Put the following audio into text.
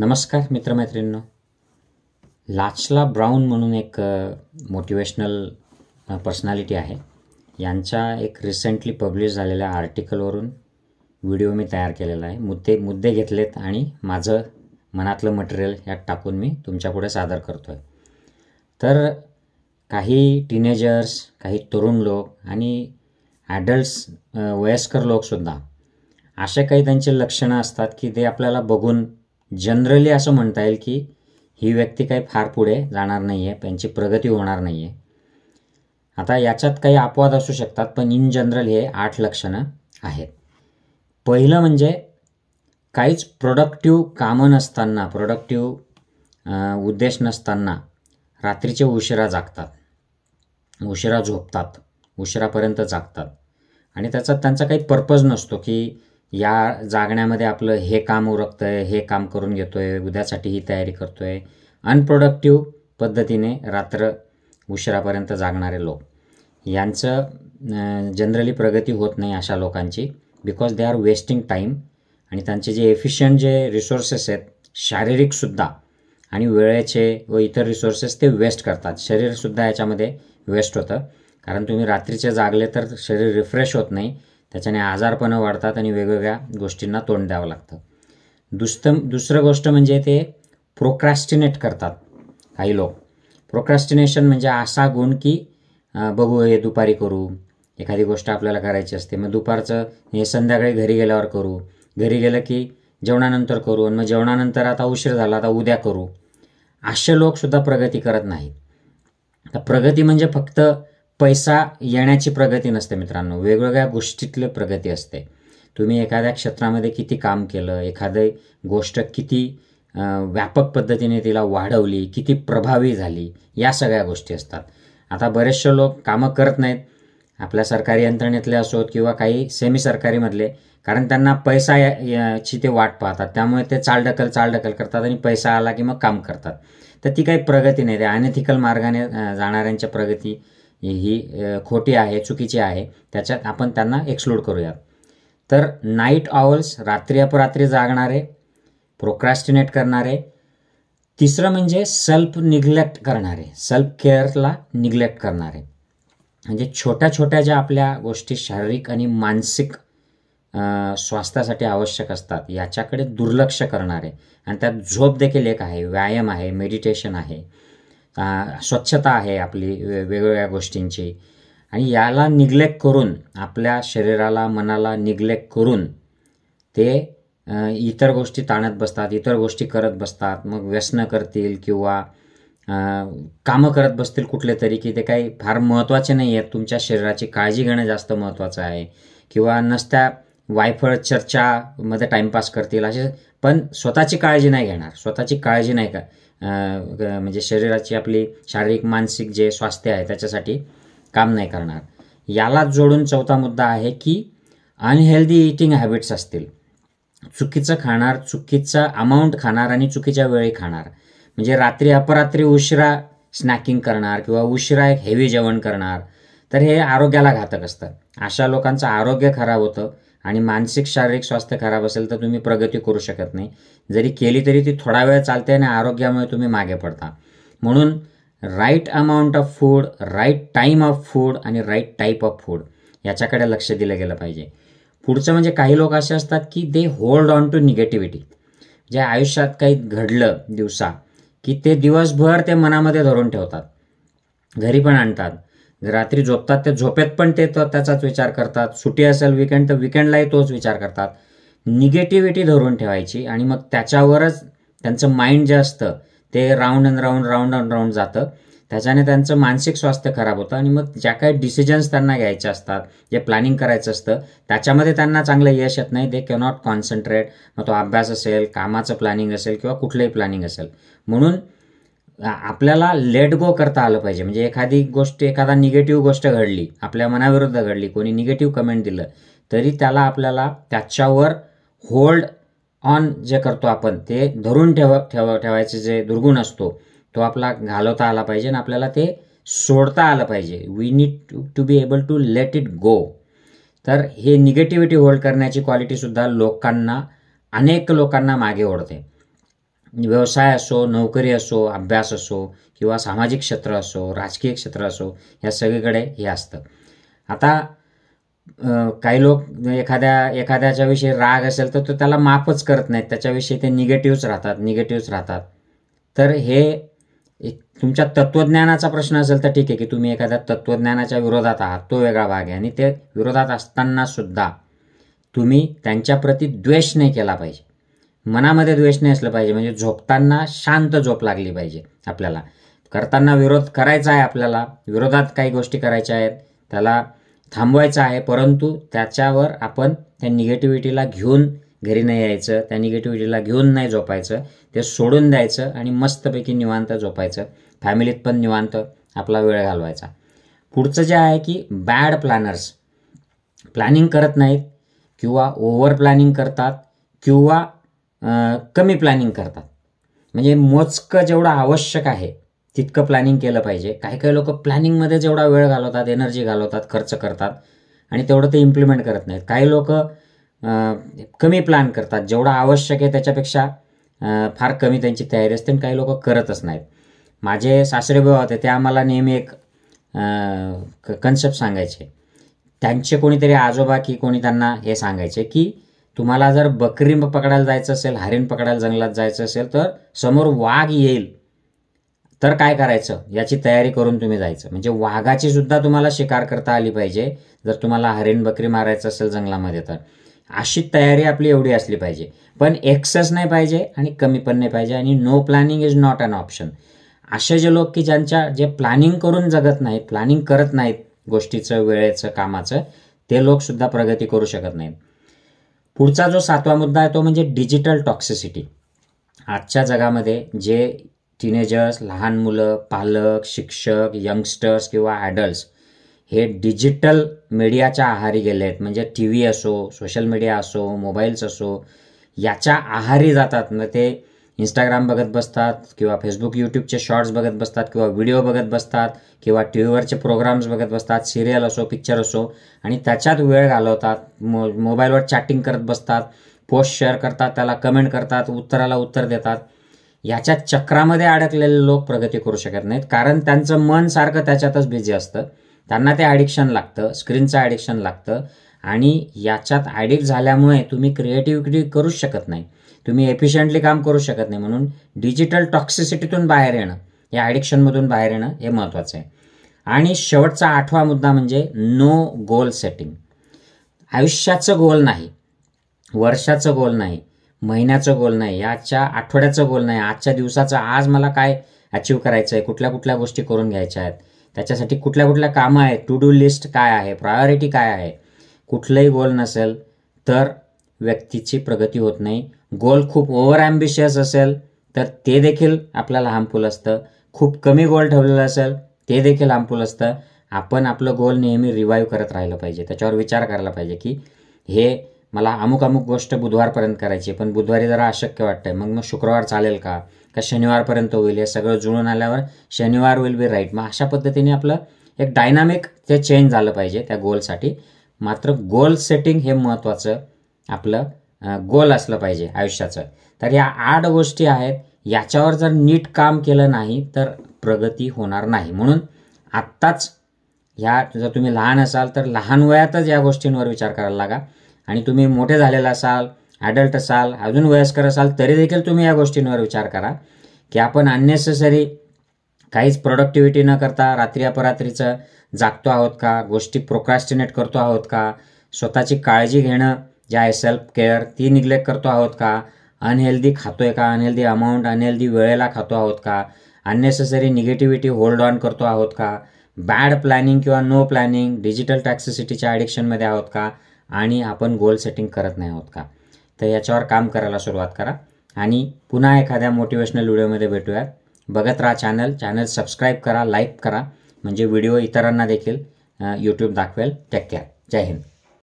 नमस्कार मित्रमैत्रिणींनो लाचला ब्राऊन म्हणून एक मोटिवेशनल पर्सनॅलिटी आहे यांच्या एक रिसेंटली पब्लिश झालेल्या आर्टिकलवरून व्हिडिओ मी तयार केलेला आहे मुद्दे मुद्दे घेतलेत आणि माझं मनातलं मटेरियल यात टाकून मी तुमच्यापुढे सादर करतो आहे तर काही टीनेजर्स काही तरुण लोक आणि ॲडल्ट्स वयस्कर लोकसुद्धा असे काही त्यांचे लक्षणं असतात की ते आपल्याला बघून जनरली असं म्हणता येईल की ही व्यक्ती काही फार पुढे जाणार नाही आहे त्यांची प्रगती होणार नाही आहे आता याच्यात काही अपवाद असू शकतात पण इन जनरल हे आठ लक्षणं आहेत पहिलं म्हणजे काहीच प्रोडक्टिव कामं नसताना प्रोडक्टिव्ह उद्देश नसताना रात्रीचे उशिरा जागतात उशिरा झोपतात उशिरापर्यंत जागतात आणि त्याचा त्यांचा काही पर्पज नसतो की या जागण्यामध्ये आपलं हे काम उरकतं आहे हे काम करून घेतो आहे उद्यासाठी ही तयारी करतो आहे अनप्रोडक्टिव्ह पद्धतीने रात्र उशिरापर्यंत जागणारे लोक यांचं जनरली प्रगती होत नाही अशा लोकांची because they are wasting time आणि त्यांचे जे एफिशियंट जे रिसोर्सेस आहेत शारीरिकसुद्धा आणि वेळेचे व इतर रिसोर्सेस ते वेस्ट करतात शरीरसुद्धा याच्यामध्ये वेस्ट होतं कारण तुम्ही रात्रीचे जागले तर शरीर रिफ्रेश होत नाही त्याच्याने आजारपणं वाढतात आणि वेगवेगळ्या गोष्टींना तोंड द्यावं लागतं दुसतं दुसरं गोष्ट म्हणजे ते प्रोक्रॅस्टिनेट करतात काही लोक प्रोक्रॅस्टिनेशन म्हणजे असा गुण की बघू हे दुपारी करू एखादी गोष्ट आपल्याला करायची असते मग दुपारचं हे संध्याकाळी घरी गेल्यावर करू घरी गेलं की जेवणानंतर करू आणि मग जेवणानंतर आता उशीर झाला आता उद्या करू असे लोकसुद्धा प्रगती करत नाहीत तर प्रगती म्हणजे फक्त पैसा येण्याची प्रगती नसते मित्रांनो वेगवेगळ्या गोष्टीतली प्रगती असते तुम्ही एखाद्या क्षेत्रामध्ये किती काम केलं एखादी गोष्ट किती व्यापक पद्धतीने तिला वाढवली किती प्रभावी झाली या सगळ्या गोष्टी असतात आता बरेचसे लोक कामं करत नाहीत आपल्या सरकारी यंत्रणेतले असोत किंवा काही सेमी सरकारीमधले कारण त्यांना पैसा याची ते वाट पाहतात त्यामुळे ते चालढकल चालढकल करतात आणि पैसा आला की मग काम करतात तर ती काही प्रगती नाही ते अनथिकल मार्गाने जाणाऱ्यांच्या प्रगती ही खोटी आहे चुकीची आहे त्याच्यात आपण त्यांना एक्सक्लूड करूयात तर नाईट ऑवल्स रात्री अपरात्री जागणारे प्रोक्रॅस्टिनेट करणारे तिसरं म्हणजे सेल्फ निग्लेक्ट करणारे सेल्फ केअरला निग्लेक्ट करणारे म्हणजे छोट्या छोट्या ज्या आपल्या गोष्टी शारीरिक आणि मानसिक स्वास्थ्यासाठी आवश्यक असतात याच्याकडे दुर्लक्ष करणारे आणि त्यात झोप देखील एक आहे व्यायाम आहे मेडिटेशन आहे स्वच्छता आहे आपली वेगवेगळ्या गोष्टींची आणि याला निग्लेक्ट करून आपल्या शरीराला मनाला निग्लेक्ट करून ते इतर गोष्टी ताणत बसतात इतर गोष्टी करत बसतात मग व्यसनं करतील किंवा कामं करत बसतील कुठले तरी की ते काही फार महत्त्वाचे नाही आहेत तुमच्या शरीराची काळजी घेणं जास्त महत्त्वाचं आहे किंवा नसत्या वायफळ चर्चामध्ये टाईमपास करतील असे पण स्वतःची काळजी नाही घेणार स्वतःची काळजी नाही का म्हणजे शरीराची आपली शारीरिक मानसिक जे स्वास्थ्य आहे त्याच्यासाठी काम नाही करणार याला जोडून चौथा मुद्दा आहे की अनहेल्दी इटिंग हॅबिट्स असतील चुकीचं खाणार चुकीचा अमाऊंट खाणार आणि चुकीच्या वेळी खाणार म्हणजे रात्री अपरात्री उशिरा स्नॅकिंग करणार किंवा उशिरा एक हेवी जेवण करणार तर हे आरोग्याला घातक असतं अशा लोकांचं आरोग्य खराब होतं आणि मानसिक शारीरिक स्वास्थ्य खराब असेल तर तुम्ही प्रगती करू शकत नाही जरी केली तरी ती थोडा वेळ चालते आणि आरोग्यामुळे तुम्ही मागे पडता म्हणून right amount of food right time of food आणि राईट टाईप ऑफ फूड याच्याकडे लक्ष दिलं गेलं पाहिजे पुढचं म्हणजे काही लोक असे असतात की they hold on to negativity जे आयुष्यात काही घडलं दिवसा की ते दिवसभर ते मनामध्ये धरून ठेवतात घरी पण आणतात रात्री झोपतात ते झोपेत पण ते त्याचाच विचार करतात सुटी असेल विकेंड तर विकेंडलाही तोच विचार करतात निगेटिव्हिटी धरून ठेवायची आणि मग त्याच्यावरच त्यांचं माइंड जे असतं ते round and round round and round जातं त्याच्याने त्यांचं मानसिक स्वास्थ्य खराब होतं आणि मग ज्या काही डिसिजन्स त्यांना घ्यायचे असतात जे प्लॅनिंग करायचं असतं त्याच्यामध्ये त्यांना चांगलं यश येत नाही दे कॅनॉट कॉन्सन्ट्रेट मग तो अभ्यास असेल कामाचं प्लॅनिंग असेल किंवा कुठलंही प्लॅनिंग असेल म्हणून आपल्याला लेट गो करता आलं पाहिजे म्हणजे एखादी गोष्ट एखादा निगेटिव्ह गोष्ट घडली आपल्या मनाविरुद्ध घडली कोणी निगेटिव्ह कमेंट दिलं तरी त्याला आपल्याला त्याच्यावर होल्ड ऑन जे करतो आपण ते धरून ठेव ठेव ठेवायचे जे दुर्गुण असतो तो आपला घालवता आला पाहिजे आणि आपल्याला ते सोडता आलं पाहिजे we need to to be able to let it go तर हे निगेटिव्हिटी होल्ड करण्याची क्वालिटीसुद्धा लोकांना अनेक लोकांना मागे ओढते व्यवसाय असो नोकरी असो अभ्यास असो किंवा सामाजिक क्षेत्र असो राजकीय क्षेत्र असो ह्या सगळीकडे हे असतं आता काही लोक एखाद्या एखाद्याच्याविषयी राग असेल तर तो त्याला माफच करत नाहीत त्याच्याविषयी ते निगेटिव्हच राहतात निगेटिव्हच राहतात तर हे तुमच्या तत्त्वज्ञानाचा प्रश्न असेल तर ठीक आहे की तुम्ही एखाद्या तत्त्वज्ञानाच्या विरोधात आहात तो वेगळा भाग आहे आणि ते विरोधात असतानासुद्धा तुम्ही त्यांच्याप्रती द्वेष नाही केला पाहिजे मनामध्ये द्वेष नाही असलं पाहिजे म्हणजे झोपताना शांत झोप लागली पाहिजे आपल्याला करताना विरोध करायचा आहे आपल्याला विरोधात काही गोष्टी करायच्या आहेत त्याला थांबवायचं आहे परंतु त्याच्यावर आपण त्या निगेटिव्हिटीला घेऊन घरी नाही यायचं त्या निगेटिव्हिटीला घेऊन नाही झोपायचं ते सोडून द्यायचं आणि मस्तपैकी निवांत झोपायचं फॅमिलीत पण निवांत आपला वेळ घालवायचा पुढचं जे आहे की बॅड प्लॅनर्स प्लॅनिंग करत नाहीत किंवा ओव्हर प्लॅनिंग करतात किंवा कमी प्लॅनिंग करतात म्हणजे मोजकं जेवढं आवश्यक आहे तितकं प्लॅनिंग केलं पाहिजे काही काही लोक प्लॅनिंगमध्ये जेवढा वेळ घालवतात एनर्जी घालवतात खर्च करतात आणि तेवढं ते इम्प्लिमेंट करत नाहीत काही लोक कमी प्लॅन करतात जेवढा आवश्यक आहे त्याच्यापेक्षा फार कमी त्यांची तयारी असते आणि काही लोक करतच नाहीत माझे सासरेबुवा होते ते आम्हाला नेहमी एक कन्सेप्ट सांगायचे त्यांचे कोणीतरी आजोबा की कोणी त्यांना हे सांगायचे की तुम्हाला जर बकरी पकडायला जायचं असेल हरिण पकडायला जंगलात जायचं असेल तर समोर वाघ येईल तर काय करायचं याची तयारी करून तुम्ही जायचं म्हणजे वाघाची सुद्धा तुम्हाला शिकार करता आली पाहिजे जर तुम्हाला हरिण बकरी मारायचं असेल जंगलामध्ये तर अशी तयारी आपली एवढी असली पाहिजे पण एक्सेस नाही पाहिजे आणि कमी पण नाही पाहिजे आणि no planning is not an option असे जे लोक की ज्यांच्या जे प्लॅनिंग करून जगत नाहीत प्लॅनिंग करत नाहीत गोष्टीचं वेळेचं कामाचं ते लोकसुद्धा प्रगती करू शकत नाहीत पुढचा जो सातवा मुद्दा आहे तो म्हणजे डिजिटल टॉक्सिसिटी आजच्या जगामध्ये जे टीनेजर्स लहान मुलं पालक शिक्षक यंगस्टर्स किंवा ॲडल्ट्स हे डिजिटल मीडियाच्या आहारी गेले आहेत म्हणजे टी व्ही असो सोशल मीडिया असो मोबाईल्स असो याच्या आहारी जातात ना ते इंस्टाग्राम बघत बसतात किंवा फेसबुक यूट्यूबचे शॉर्ट्स बघत बसतात किंवा व्हिडिओ बघत बसतात किंवा टी व्हीवरचे प्रोग्राम्स बघत बसतात सिरियल असो पिक्चर असो आणि त्याच्यात वेळ घालवतात मो मोबाईलवर चॅटिंग करत बसतात पोस्ट शेअर करतात त्याला कमेंट करतात उत्तराला उत्तर देतात याच्या चक्रामध्ये अडकलेले लोक प्रगती करू शकत नाहीत कारण त्यांचं मन सारखं त्याच्यातच बिझी असतं त्यांना ते ॲडिक्शन लागतं स्क्रीनचं ॲडिक्शन लागतं आणि याच्यात ॲडिक्ट झाल्यामुळे तुम्ही क्रिएटिव्हिटी करूच शकत नाही तुम्ही एफिशियंटली काम करू शकत नाही म्हणून डिजिटल टॉक्सिसिटीतून बाहेर येणं या ॲडिक्शनमधून बाहेर येणं हे महत्त्वाचं आहे आणि शेवटचा आठवा मुद्दा म्हणजे नो गोल सेटिंग आयुष्याचं गोल नाही वर्षाचं गोल नाही महिन्याचं गोल नाही याच्या आठवड्याचं गोल नाही आजच्या दिवसाचं आज मला काय अचीव करायचं आहे कुठल्या कुठल्या गोष्टी करून घ्यायच्या आहेत त्याच्यासाठी कुठल्या कुठल्या कामं आहेत टू डू लिस्ट काय आहे प्रायोरिटी काय आहे कुठलंही गोल नसेल तर व्यक्तीची प्रगती होत नाही गोल खूप ओव्हर ॲम्बिशियस असेल तर ते देखील आपल्याला हार्मफुल असतं खूप कमी गोल ठेवलेलं असेल ते देखील हार्मफुल असतं आपण आपलं गोल नेहमी रिवाईव्ह करत राहिलं पाहिजे त्याच्यावर विचार करायला पाहिजे की हे मला अमुक अमुक गोष्ट बुधवारपर्यंत करायची पण बुधवारी जरा अशक्य वाटतंय मग मग शुक्रवार चालेल का का शनिवारपर्यंत होईल हे सगळं जुळून आल्यावर शनिवार विल बी राईट मग अशा पद्धतीने आपलं एक डायनामिक ते चेंज झालं पाहिजे त्या गोलसाठी मात्र गोल सेटिंग हे महत्त्वाचं आपलं गोल असलं पाहिजे आयुष्याचं तर या आठ गोष्टी आहेत याच्यावर जर नीट काम केलं नाही तर प्रगती होणार नाही म्हणून आत्ताच ह्या जर तुम्ही लहान असाल तर लहान वयातच या गोष्टींवर विचार करायला लागा आणि तुम्ही मोठे झालेला असाल ॲडल्ट असाल अजून वयस्कर असाल तरी देखील तुम्ही या गोष्टींवर विचार करा की आपण अननेसेसरी काहीच प्रोडक्टिव्हिटी न करता रात्री अपरात्रीचं जागतो आहोत का गोष्टी प्रोक्रॅस्टिनेट करतो आहोत का स्वतःची काळजी घेणं ज्या सेल्फ केअर ती निग्लेक्ट करतो आहोत का अनहेल्दी खातो आहे का अनहेल्दी अमाऊंट अनहेल्दी वेळेला खातो आहोत का अननेसेसरी निगेटिव्हिटी होल्ड ऑन करतो आहोत का बॅड प्लॅनिंग किंवा नो प्लॅनिंग डिजिटल टॅक्सिसिटीच्या ॲडिक्शनमध्ये आहोत का आणि आपण गोल सेटिंग करत नाही आहोत का तर याच्यावर काम करायला सुरुवात करा आणि पुन्हा एखाद्या मोटिवेशनल व्हिडिओमध्ये भेटूयात बघत राहा चॅनल चॅनल सबस्क्राईब करा लाईक करा म्हणजे व्हिडिओ इतरांना देखील यूट्यूब दाखवेल टेक केअर जय हिंद